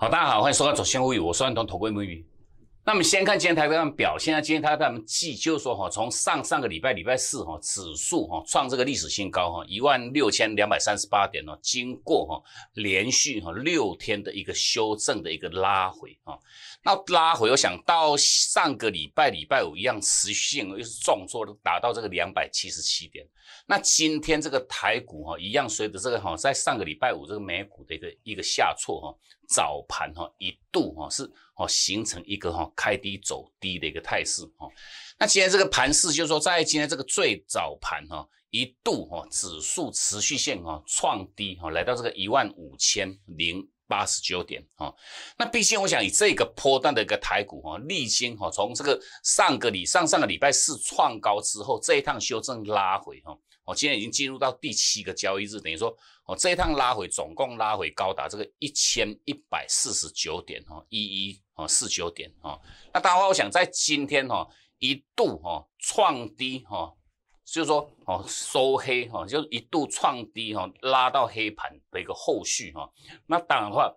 好，大家好，欢迎收看《左先无语》，我是安东头龟母鱼。那么先看今天台湾表现啊，今天它他们记，就是说哈，从上上个礼拜礼拜四哈，指数哈创这个历史新高哈，一万六千两百三十八点哦，经过哈连续哈六天的一个修正的一个拉回啊，那拉回我想到上个礼拜礼拜五一样，持续性又是重挫，达到这个两百七十七点。那今天这个台股哈，一样随着这个哈，在上个礼拜五这个美股的一个一个下挫哈，早盘哈一度哈是。哦，形成一个哈开低走低的一个态势哈。那今天这个盘势，就是说在今天这个最早盘哈，一度哈指数持续线哈创低哈，来到这个一万五千零八十九点哈。那毕竟我想以这个波段的一个台股哈，历经哈从这个上个礼上上个礼拜四创高之后，这一趟修正拉回哈，我今天已经进入到第七个交易日，等于说我这一趟拉回总共拉回高达这个一千一百四十九点哈一一。哦，四九点哦，那当然我想在今天哈一度哈创低哈，就是说哦收黑哈，就一度创低哈拉到黑盘的一个后续哈，那当然的话，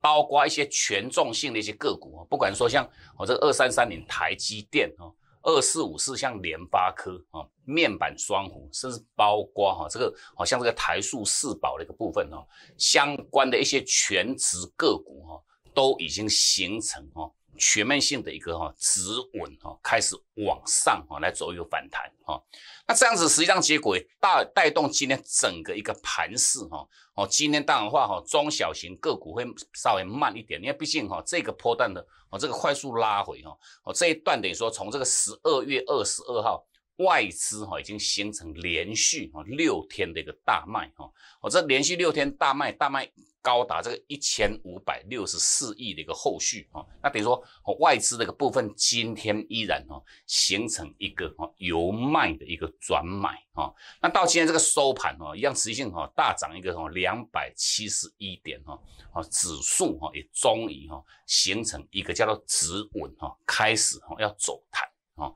包括一些权重性的一些个股啊，不管说像我这二三三零台积电哦，二四五四像联发科啊，面板双红，甚至包括哈这个好像这个台塑四宝的一个部分哈，相关的一些全值个股哈。都已经形成哈全面性的一个哈止稳哈，开始往上哈来走一个反弹哈。那这样子实际上结果大带动今天整个一个盘势哈。哦，今天当然话哈中小型个股会稍微慢一点，因为毕竟哈这个波段的哦这个快速拉回哈，哦这一段等于说从这个十二月二十二号外资哈已经形成连续哈六天的一个大卖哈，我这连续六天大卖大卖。高达这个一千五百六十四亿的一个后续啊，那等于说外资这个部分，今天依然哦形成一个哦由卖的一个转买啊，那到今天这个收盘哦，一样持续性哦大涨一个哦两百七十一点哦，哦指数哦也终于哦形成一个叫做止稳哈，开始哦要走弹。哦。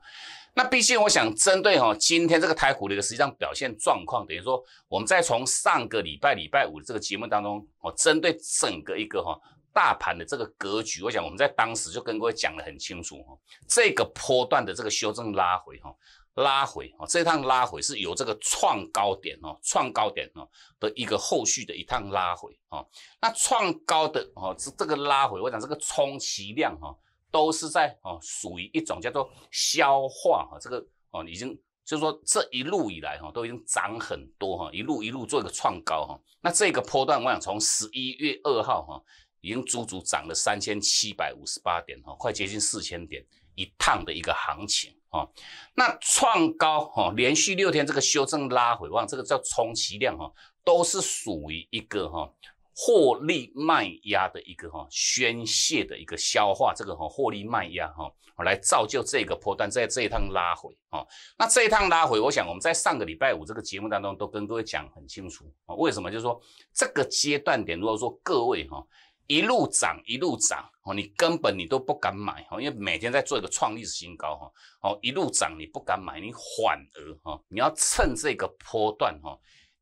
那毕竟我想针对哈今天这个台股的一个实际上表现状况，等于说我们在从上个礼拜礼拜五的这个节目当中，我针对整个一个哈大盘的这个格局，我想我们在当时就跟各位讲得很清楚哈，这个波段的这个修正拉回哈，拉回啊，这趟拉回是由这个创高点哦，创高点哦的一个后续的一趟拉回啊，那创高的哦这这个拉回，我讲这个充其量哈。都是在哦，属于一种叫做消化哈，这个哦已经就是说这一路以来哈都已经涨很多哈，一路一路做一个创高哈。那这个波段我想从十一月二号哈已经足足涨了三千七百五十八点哈，快接近四千点一趟的一个行情哈。那创高哈连续六天这个修正拉回，哇，这个叫充其量哈都是属于一个哈。获利卖压的一个哈宣泄的一个消化，这个哈获利卖压哈，来造就这个波段，在这一趟拉回啊，那这一趟拉回，我想我们在上个礼拜五这个节目当中都跟各位讲很清楚啊，为什么？就是说这个阶段点，如果说各位哈一路涨一路涨哦，你根本你都不敢买哦，因为每天在做一个创历史新高哈哦，一路涨你不敢买，你反而哈你要趁这个波段哈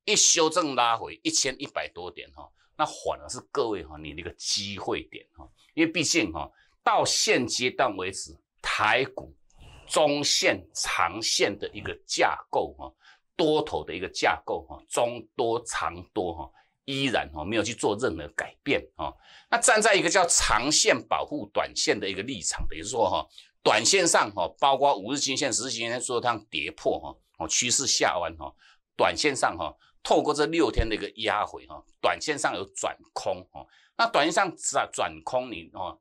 一修正拉回一千一百多点哈。那反而是各位哈，你那个机会点哈，因为毕竟哈，到现阶段为止，台股中线、长线的一个架构哈，多头的一个架构哈，中多长多哈，依然哈没有去做任何改变啊。那站在一个叫长线保护短线的一个立场，等于说哈，短线上哈，包括五日均线、十日均线说它跌破哈，哦趋势下弯哈，短线上哈。透过这六天的一个压回哈，短线上有转空哦。那短线上转转空，你哦，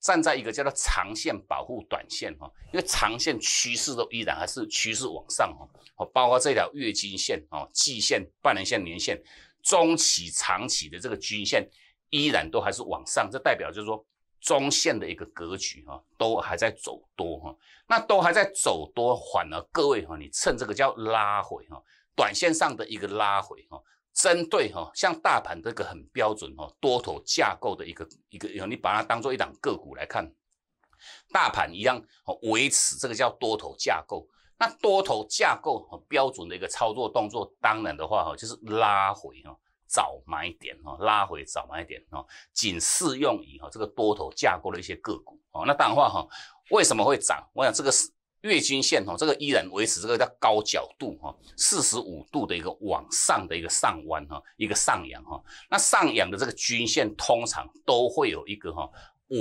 站在一个叫做长线保护短线哈，因为长线趋势都依然还是趋势往上哦。包括这条月金线哦、季线、半年线、年线、中期、长期的这个均线，依然都还是往上，这代表就是说中线的一个格局哈，都还在走多哈。那都还在走多，反而各位哈，你趁这个叫拉回哈。短线上的一个拉回哈，针对哈像大盘这个很标准哈多头架构的一个一个，你把它当做一档个股来看，大盘一样维持这个叫多头架构。那多头架构和标准的一个操作动作，当然的话哈就是拉回哈早买点哈拉回早买点哈，仅适用于哈这个多头架构的一些个股。哦，那当然话哈为什么会涨？我想这个是。月均线哈，这个依然维持这个叫高角度哈，四十五度的一个往上的一个上弯哈，一个上扬哈。那上扬的这个均线通常都会有一个哈，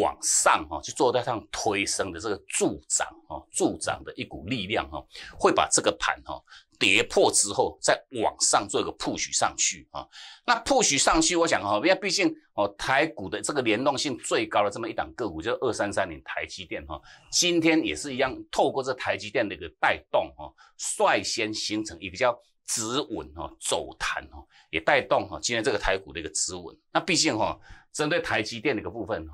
往上哈，就做在上推升的这个助长哈，助长的一股力量哈，会把这个盘哈。跌破之后再往上做一个 push 上去啊，那 push 上去，我想哈，因为毕竟哦，台股的这个联动性最高的这么一档个股，就是二三三零台积电哈，今天也是一样，透过这台积电的一个带动哈，率先形成一个叫止稳哦走弹哦，也带动哈今天这个台股的一个止稳。那毕竟哈，针对台积电的一个部分哦，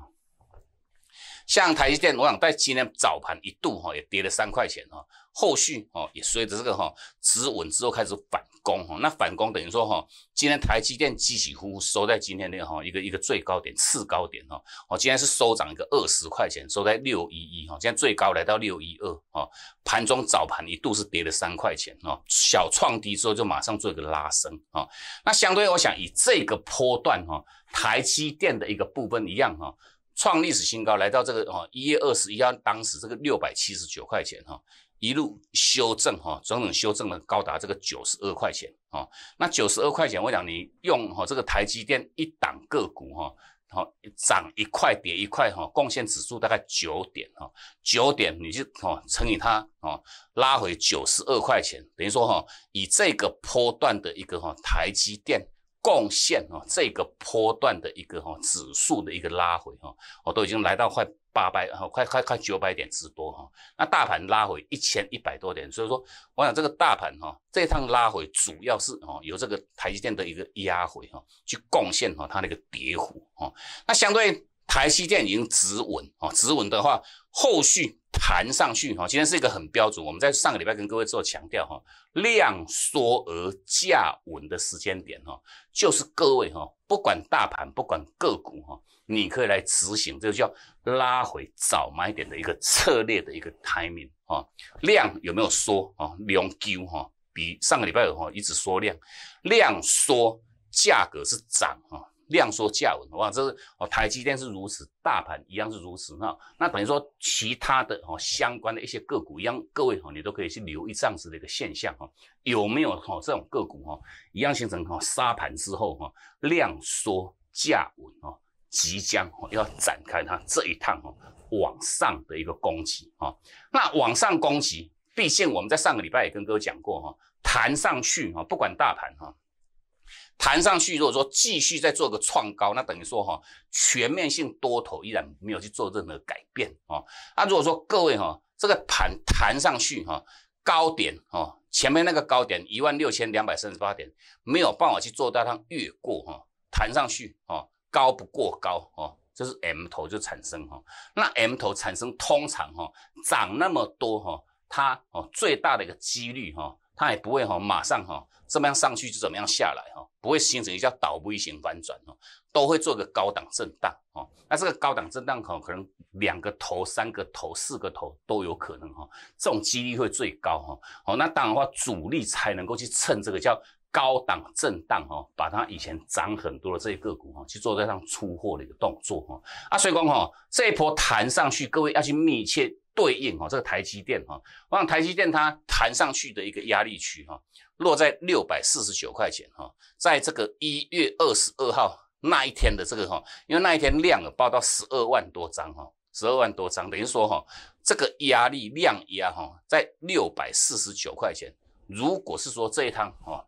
像台积电，我想在今天早盘一度哈也跌了三块钱哈，后续哦也随着这个哈止稳之后开始反攻哈，那反攻等于说哈今天台积电几乎收在今天那个哈一个一个最高点次高点哈，哦今天是收涨一个二十块钱，收在六一一哈，今天最高来到六一二哈，盘中早盘一度是跌了三块钱哈，小创低之后就马上做一个拉升啊，那相对我想以这个波段哈台积电的一个部分一样哈。创历史新高，来到这个哦一月二十一号，当时这个六百七十九块钱哈，一路修正哈，整整修正了高达这个九十二块钱哈。那九十二块钱，我讲你用哈这个台积电一档个股哈，好涨一块跌一块哈，贡献指数大概九点哈，九点你就哦乘以它哦，拉回九十二块钱，等于说哈以这个波段的一个哈台积电。贡献啊，这个波段的一个哈指数的一个拉回哈，我都已经来到快八百，快快快九百点之多哈。那大盘拉回一千一百多点，所以说我想这个大盘哈，这趟拉回主要是啊，有这个台积电的一个压回哈，去贡献哈它的一个跌幅哈。那相对。台积电已经止稳啊，止稳的话，后续弹上去哈，今天是一个很标准。我们在上个礼拜跟各位做强调哈，量缩而价稳的时间点哈，就是各位哈，不管大盘不管个股哈，你可以来执行这个叫拉回早买点的一个策略的一个 timing 啊，量有没有缩啊？量丢哈，比上个礼拜有哈一直缩量，量缩价格是涨哈。量缩价稳的话，这是哦，台积电是如此，大盘一样是如此，那那等于说其他的哦，相关的一些个股一样，各位哈，你都可以去留意这样子的一个现象哈，有没有哈这种个股哈，一样形成哈杀盘之后哈，量缩价稳哈，即将要展开它这一趟哈往上的一个攻击哈。那往上攻击，毕竟我们在上个礼拜也跟各位讲过哈，弹上去哈，不管大盘哈。弹上去，如果说继续再做个创高，那等于说哈，全面性多头依然没有去做任何改变啊。那如果说各位哈，这个盘弹上去哈，高点哦，前面那个高点一万六千两百三十八点没有办法去做到它越过哈，弹上去哦，高不过高哦，就是 M 头就产生哈。那 M 头产生通常哈，涨那么多哈，它哦最大的一个几率哈。它也不会哈，马上哈，怎么样上去就怎么样下来哈，不会形成一个倒 V 型反转哦，都会做个高档震荡哦。那这个高档震荡哈，可能两个头、三个头、四个头都有可能哈，这种几率会最高哈。哦，那当然的话，主力才能够去趁这个叫。高档震荡哈，把它以前涨很多的这些个股哈，去做这样出货的一个动作哈啊，所以光光这一波弹上去，各位要去密切对应哦。这个台积电哈，我想台积电它弹上去的一个压力区哈，落在六百四十九块钱哈，在这个一月二十二号那一天的这个哈，因为那一天量啊报到十二万多张哈，十二万多张，等于说哈，这个压力量压哈在六百四十九块钱，如果是说这一趟哈。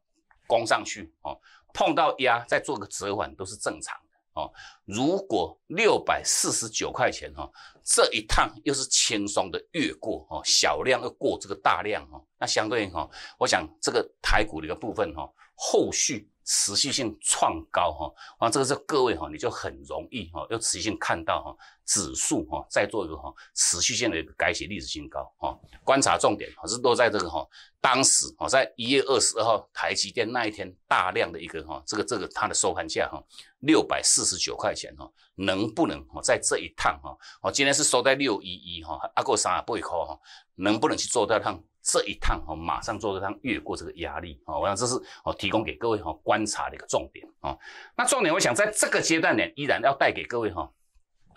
攻上去哦，碰到压再做个折返都是正常的哦。如果六百四十九块钱哈，这一趟又是轻松的越过哦，小量要过这个大量哦，那相对哈，我想这个台股的一个部分哈，后续持续性创高哈，啊，这个是各位哈，你就很容易哈，又持续看到哈。指数哈在做一个哈持续性的一个改写历史新高哈，观察重点还是落在这个哈，当时哈在一月二十二号台积电那一天大量的一个哈，这个这个它的收盘价哈六百四十九块钱哈，能不能哈在这一趟哈，我今天是收在六一一哈，阿过三啊阿贝扣哈，能不能去做这趟这一趟哈，马上做这趟越过这个压力哈，我想这是我提供给各位哈观察的一个重点啊，那重点我想在这个阶段呢，依然要带给各位哈。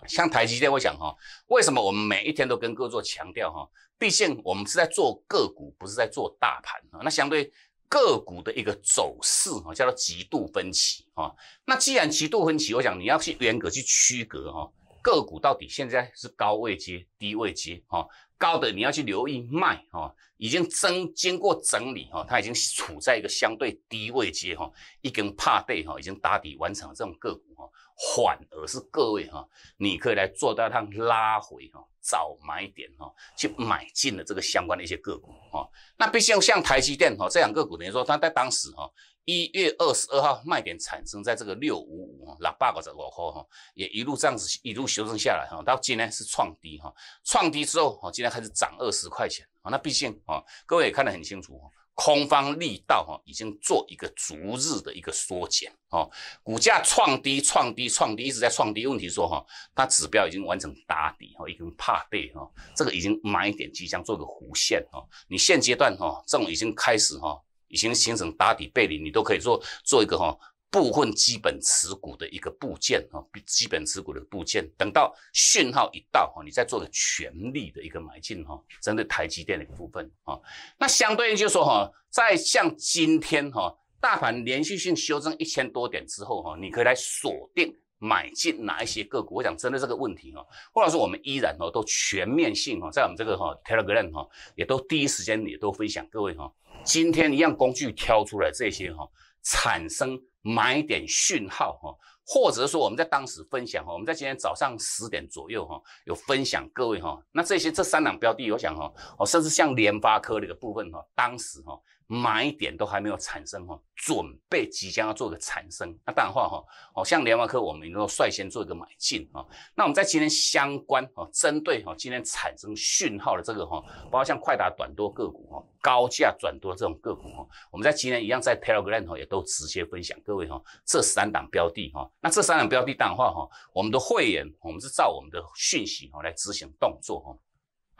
像台积电，我讲哈，为什么我们每一天都跟各做强调哈？毕竟我们是在做个股，不是在做大盘啊。那相对个股的一个走势哈，叫做极度分歧哈。那既然极度分歧，我想你要去严格去区隔哈，个股到底现在是高位接、低位接哈。高的你要去留意卖哈，已经整经过整理哈，它已经处在一个相对低位阶哈，一根怕背哈，已经打底完成了这种个股哈。反而是各位哈，你可以来做到它拉回哈，找买点哈，去买进了这个相关的一些个股哈。那毕竟像台积电哈这两个股，等于说它在当时哈一月二十二号卖点产生在这个六五五，拉八五十五块哈，也一路这样子一路修正下来哈，到今天是创低哈，创低之后哈今天开始涨二十块钱啊。那毕竟啊，各位也看得很清楚哈。空方力道哈已经做一个逐日的一个缩减哦，股价创低、创低、创低，一直在创低。问题说哈，它指标已经完成打底哈，已经怕背哈，这个已经买一点即将做个弧线哈。你现阶段哈，这种已经开始哈，已经形成打底背离，你都可以做做一个哈。部分基本持股的一个部件哈，基本持股的部件，等到讯号一到哈，你再做个全力的一个买进哈，针对台积电的一个部分哈。那相对应就说哈，在像今天哈，大盘连续性修正一千多点之后哈，你可以来锁定买进哪一些个股。我想针对这个问题哈，或者说我们依然哈都全面性哈，在我们这个哈 Telegram 哈，也都第一时间也都分享各位哈，今天一样工具挑出来这些哈。产生买点讯号哈，或者说我们在当时分享哈，我们在今天早上十点左右哈有分享各位哈，那这些这三档标的，我想哈，哦甚至像联发科这个部分哈，当时哈。买点都还没有产生哈，准备即将要做个产生。那当然话哈，哦像联发科，我们都率先做一个买进啊。那我们在今天相关哦，针对哦今天产生讯号的这个哈，包括像快达短多个股哈，高价转多这种个股哈，我们在今天一样在 Telegram 哦也都直接分享各位哈这三档标的哈。那这三档标的当然话哈，我们的会员我们是照我们的讯息哈来执行动作哈。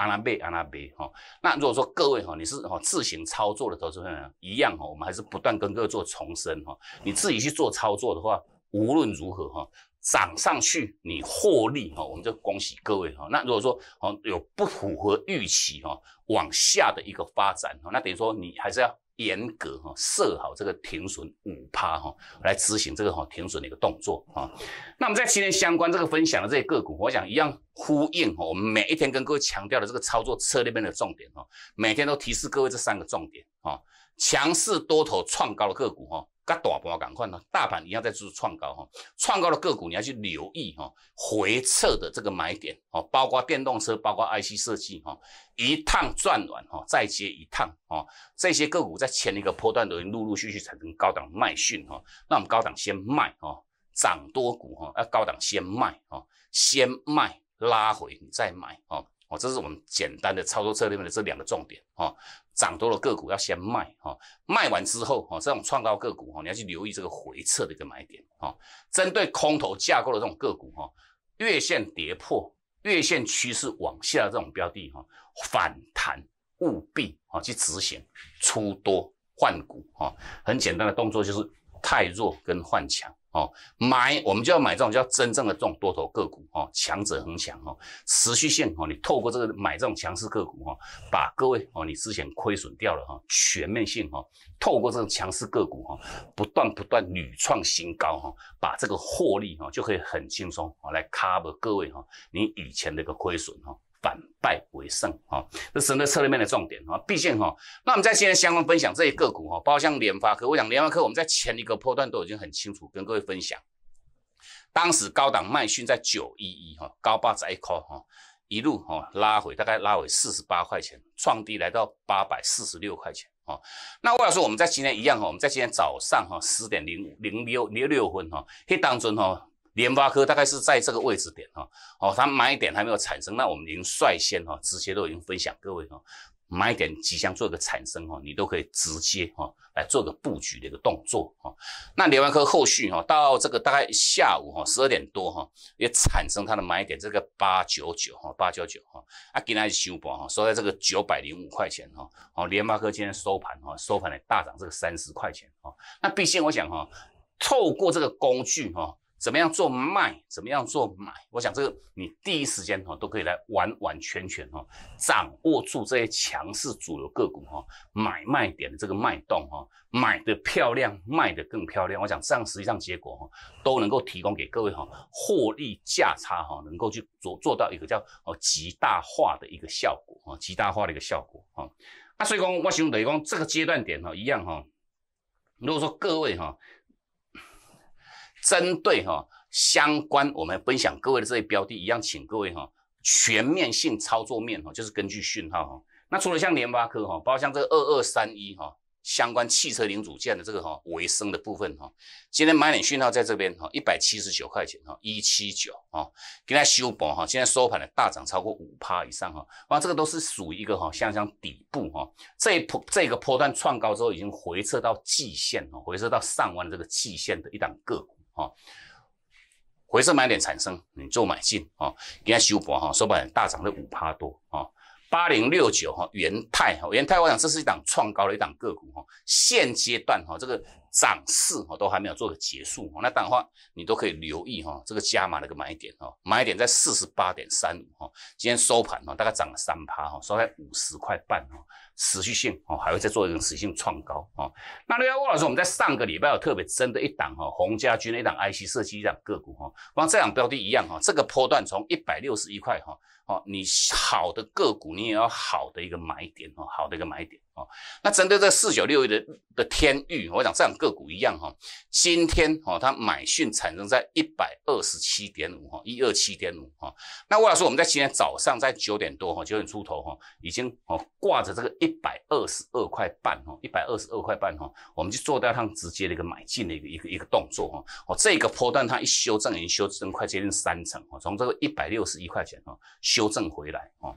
阿拉贝，阿拉贝哈。那如果说各位哈，你是哈自行操作的投资者一样哈，我们还是不断跟各位做重申哈。你自己去做操作的话，无论如何哈，涨上去你获利哈，我们就恭喜各位哈。那如果说哦有不符合预期哈，往下的一个发展，那等于说你还是要。严格哈设好这个停损五趴哈，来执行这个哈停损的一个动作啊。那我们在今天相关这个分享的这些个股，我想一样呼应我们每一天跟各位强调的这个操作策略面的重点哦，每天都提示各位这三个重点啊，强势多头创高的个股哈。跟大盘赶快呢，大盘一样在做创高哈，创高的个股你要去留意哈，回撤的这个买点哦，包括电动车，包括 IC 设计哈，一趟赚完哈，再接一趟哈，这些个股在前一个波段都已经陆陆续续产生高档卖讯哈，那我们高档先卖哈，涨多股哈，要高档先卖哈，先卖拉回你再买哦。哦，这是我们简单的操作策略的这两个重点啊，涨多了个股要先卖啊，卖完之后啊，这种创高个股哦，你要去留意这个回撤的一个买点啊，针对空头架构的这种个股哈，月线跌破月线趋势往下这种标的哈，反弹务必啊去执行出多换股啊，很简单的动作就是。太弱跟换强哦，买我们就要买这种叫真正的这种多头个股哦，强者恒强哦，持续性哦，你透过这个买这种强势个股哦，把各位哦，你之前亏损掉了哈，全面性哈，透过这种强势个股哈，不断不断屡创新高哈，把这个获利哈就可以很轻松啊来 cover 各位哈，你以前的一个亏损哈。反败为胜啊，这是那策略面的重点啊。毕竟哈，那我们在今天相关分享这些个股哈，包括像联发科，我讲联发科，我们在前一个波段都已经很清楚跟各位分享，当时高档麦讯在九一一哈，高八十一块哈，一路哈拉回，大概拉回四十八块钱，创低来到八百四十六块钱啊。那我要说，我们在今天一样哈，我们在今天早上哈十点零五零六零六分哈，去当中哈。联发科大概是在这个位置点哈，哦，它买点还没有产生，那我们已经率先哈，直接都已经分享各位哈，买点即将做一个产生哈，你都可以直接哈来做个布局的一个动作哈。那联发科后续哈到这个大概下午哈十二点多哈也产生它的买点，这个八九九哈八九九哈啊，今天收盘哈收在这个九百零五块钱哈。哦，联发科今天收盘哈收盘来大涨这个三十块钱哈。那毕竟我想哈，透过这个工具哈。怎么样做卖？怎么样做买？我想这个你第一时间哈都可以来完完全全哈掌握住这些强势主流个股哈买卖点的这个脉动哈，买的漂亮，卖的更漂亮。我想这样实际上结果哈都能够提供给各位哈获利价差哈，能够去做做到一个叫哦极大化的一个效果哈，极大化的一个效果哈。啊，所以讲我想等于讲这个阶段点哈一样哈，如果说各位哈。针对哈相关，我们分享各位的这些标的一样，请各位哈全面性操作面哈，就是根据讯号哈。那除了像联发科哈，包括像这个二二三一哈，相关汽车零组件的这个哈维生的部分哈，今天买点讯号在这边哈，一百七十九块钱哈，一七九啊，给大家修补哈。现在收盘的大涨超过五趴以上哈，哇，这个都是属于一个哈，像像底部哈，这一波这个波段创高之后已经回撤到季线哈，回撤到上弯的这个季线的一档个股。哦，回撤买点产生，你做买进哦。给天修盘哈，说白了大涨了五趴多啊，八零六九哈，元泰哈，元泰我想这是一档创高的一档个股哈。现阶段哈，这个涨势哈都还没有做个结束哈。那当然话，你都可以留意哈，这个加码的一个买点哈，买点在四十八点三五哈。今天收盘哈，大概涨了三趴哈，收在五十块半哈。持续性哦，还会再做一个持续性创高啊。那另外，郭老师，我们在上个礼拜有特别针的一档哈，洪家军的一档 IC 设计一档个股哈，光这两标的一样哈，这个波段从一百六十一块哈，哦，你好的个股你也要好的一个买点哦，好的一个买点。哦，那针对这四九六一的的天域，我想这像个股一样哈，今天哦，它买讯产生在一百二十七点五哈，一二七点五哈。那魏老师，我们在今天早上在九点多哈，九点出头哈，已经哦挂着这个一百二十二块半哈，一百二十二块半哈，我们就做掉它直接的一个买进的一个一个一个动作哈。哦，这个波段它一修正已经修正快接近三成哈，从这个一百六十一块钱哈修正回来哈，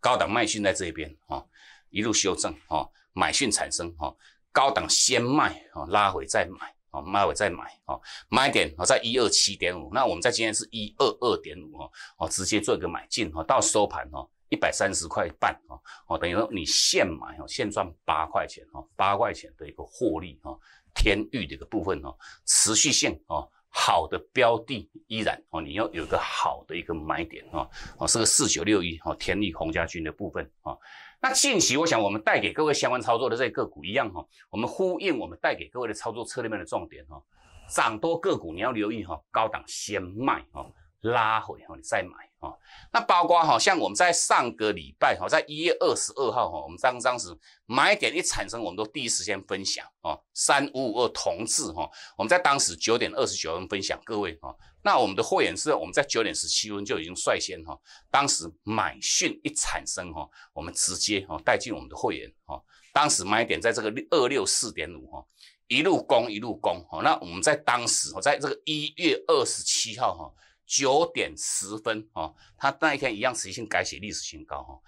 高档卖讯在这一边哈。一路修正哦，买讯产生哦，高档先卖哦，拉回再买哦，卖回再买哦，买点哦在一二七点五，那我们在今天是一二二点五哦哦，直接做一个买进哦，到收盘哦一百三十块半哦哦，等于说你现买哦，现赚八块钱哦，八块钱的一个获利哦，天域的一个部分哦，持续性哦好的标的依然哦，你要有一个好的一个买点哦哦，是个四九六一哦，天域红家军的部分啊。那近期我想我们带给各位相关操作的这些个股一样哈，我们呼应我们带给各位的操作策略面的重点哈，涨多个股你要留意哈，高档先卖啊，拉回哈你再买啊。那包括哈，像我们在上个礼拜哈，在一月二十二号哈，我们当当时买点一产生，我们都第一时间分享哦，三五五二同志哈，我们在当时九点二十九分分享各位哈。那我们的会员是我们在九点十七分就已经率先哈，当时买讯一产生哈，我们直接哈带进我们的会员哈，当时买点在这个二六四点五哈，一路攻一路攻哈，那我们在当时哦，在这个一月二十七号哈九点十分哈，它那一天一样续性改写历史新高哈。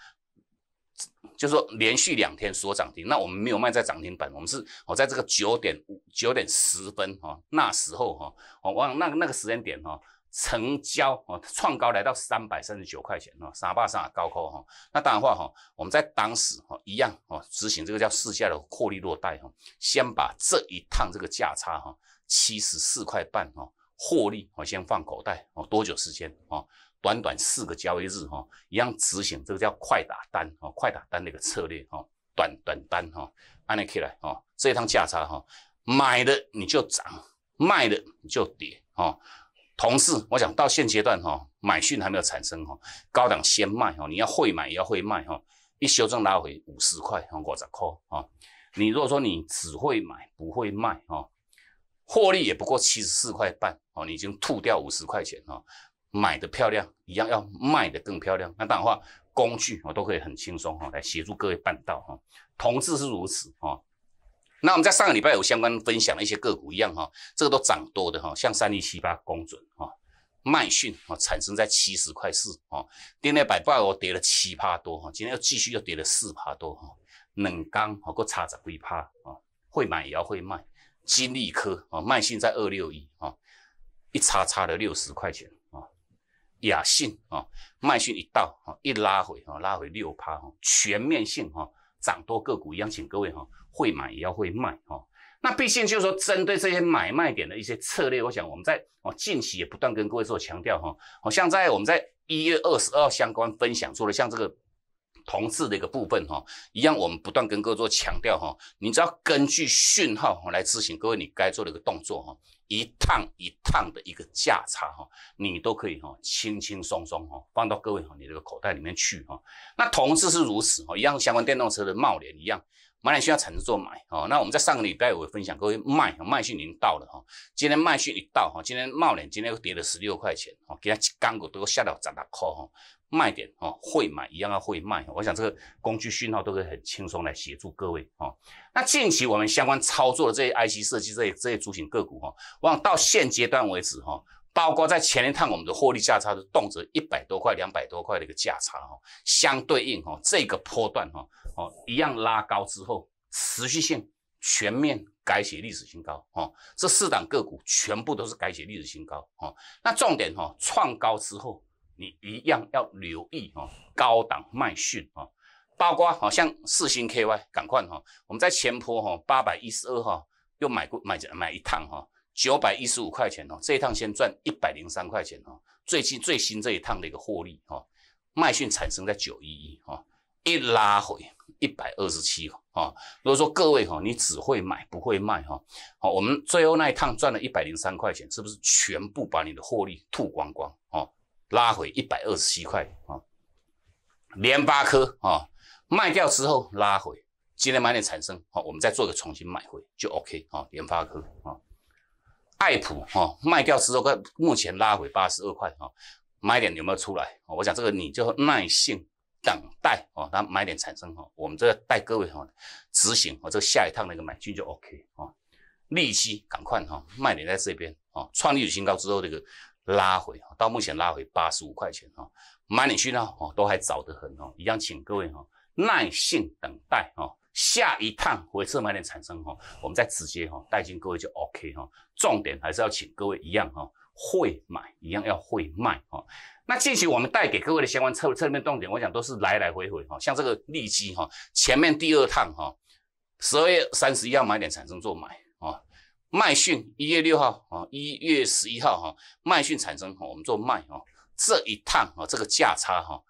就是说连续两天说涨停，那我们没有卖在涨停板，我们是，我在这个九点五九点十分哈那时候哈，我往那个那个时间点哈，成交哦创高来到三百三十九块钱哦，三八三高开哈，那当然话哈，我们在当时哈一样哦执行这个叫市价的获利落袋哈，先把这一趟这个价差哈七十四块半哈获利哦先放口袋哦，多久时间哦？短短四个交易日哈，一样执行这个叫快打单哈，快打单的一个策略哈，短短单哈，按得起来哈，这一趟价差哈，买的你就涨，卖的你就跌哈。同事，我想到现阶段哈，买讯还没有产生哈，高档先卖哈，你要会买也要会卖哈。一修正拉回五十块，五十块哈。你如果说你只会买不会卖哈，获利也不过七十四块半哦，你已经吐掉五十块钱哈。买的漂亮一样，要卖的更漂亮。那当然，话工具我都可以很轻松哈，来协助各位办到哈。同志是如此哈。那我们在上个礼拜有相关分享的一些个股一样哈，这个都涨多的哈，像三零七八工准哈，麦讯啊，产生在七十块四哈，电内百块我跌了七趴多哈，今天又继续又跌了四趴多哈。冷钢啊，个差着规趴啊，会买也要会卖。金利科啊，麦讯在二六一啊，一差差了六十块钱。雅信啊，卖讯一到，一拉回，拉回六趴，哈，全面性，哈，涨多个股一样，请各位，哈，会买也要会卖，哈，那毕竟就是说，针对这些买卖点的一些策略，我想我们在哦近期也不断跟各位做强调，哈，好像在我们在一月二十二相关分享做的像这个同志的一个部分，哈，一样，我们不断跟各位做强调，哈，你只要根据讯号来执行，各位你该做的一个动作，哈。一趟一趟的一个价差哈，你都可以哈，轻轻松松哈，放到各位哈你这个口袋里面去哈。那同时是如此哈，一样相关电动车的茂联一样，茂联需要沉做买哦。那我们在上个礼拜我分享各位卖，卖讯已经到了哈。今天卖讯一到哈，今天茂联今天又跌了十六块钱哈，给天一根股都下到十六块哈。卖点哦，会买一样要会卖，我想这个工具讯号都以很轻松来协助各位哦。那近期我们相关操作的这些 IC 设计、这这些主型个股哈，我想到现阶段为止哈，包括在前一趟我们的获利价差是动辄一百多块、两百多块的一个价差哈，相对应哈这个波段哈哦一样拉高之后，持续性全面改写历史新高哦，这四档个股全部都是改写历史新高哦。那重点哈创高之后。你一样要留意哈，高档麦讯哈，包括好像四星 KY，赶快哈，我们在前坡哈八百一十二哈又买过买买一趟哈九百一十五块钱哦，这一趟先赚一百零三块钱哦，最近最新这一趟的一个获利哈，麦讯产生在九一一哈一拉回一百二十七哦，如果说各位哈你只会买不会卖哈，好我们最后那一趟赚了一百零三块钱，是不是全部把你的获利吐光光哦？拉回一百二十七块啊，联发科啊，卖掉之后拉回，今天买点产生啊，我们再做个重新买回就 OK 啊，联发科啊，爱普啊，卖掉之后块，目前拉回八十二块啊，买点有没有出来啊？我想这个你就耐心等待啊，它买点产生哈，我们这个带各位哈执行我这个下一趟那个买进就 OK 啊，利息赶快哈，卖点在这边啊，创历史新高之后这个。拉回到目前拉回八十五块钱哈，买点去呢哦，都还早得很哦，一样请各位哈耐心等待哈，下一趟回撤买点产生哈，我们再直接哈带进各位就 OK 哈，重点还是要请各位一样哈会买一样要会卖哈，那近期我们带给各位的相关策策面重点，我想都是来来回回哈，像这个利基哈，前面第二趟哈十月三十一号买点产生做买。麦讯一月六号啊，一月十一号哈，麦讯产生哈，我们做卖哈，这一趟啊，这个价差哈，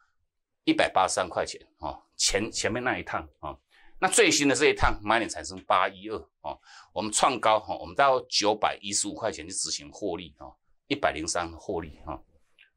一百八十三块钱啊，前前面那一趟啊，那最新的这一趟买点产生八一二啊，我们创高哈，我们到九百一十五块钱就执行获利啊，一百零三获利啊，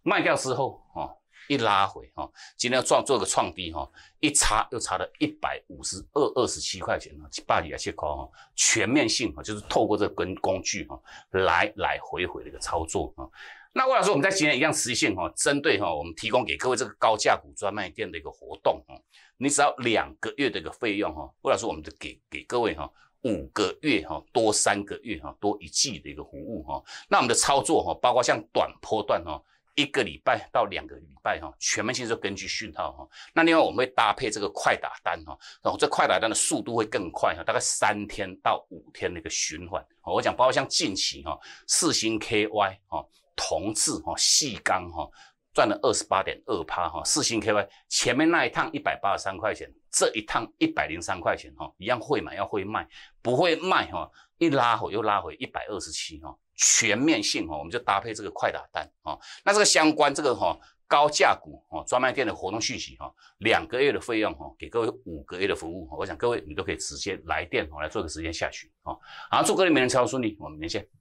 卖掉之后啊。一拉回哈，今天要创做个创低哈，一查又查了一百五十二二十七块钱了，八点七块哈，全面性哈，就是透过这根工具哈，来来回回的一个操作哈。那魏老师，我们在今天一样实现哈，针对哈我们提供给各位这个高价股专卖店的一个活动哈，你只要两个月的一个费用哈，魏老师，我们就给给各位哈五个月哈，多三个月哈，多一季的一个服务哈。那我们的操作哈，包括像短波段哈，一个礼拜到两个礼拜哈，全面性是根据讯号哈。那另外我们会搭配这个快打单哈，然后这快打单的速度会更快哈，大概三天到五天的一个循环。我讲包括像近期哈，四星 KY 哈，铜字哈，细钢哈，赚了二十八点二趴哈。四星 KY 前面那一趟一百八十三块钱，这一趟一百零三块钱哈，一样会买要会卖，不会卖哈，一拉回又拉回一百二十七哈。全面性哈，我们就搭配这个快打单啊。那这个相关这个哈高价股哦，专卖店的活动续集哈，两个月的费用哈，给各位五个月的服务哈。我想各位你都可以直接来电哦，来做个时间下去啊。好，祝各位每天超顺利，我们明天见。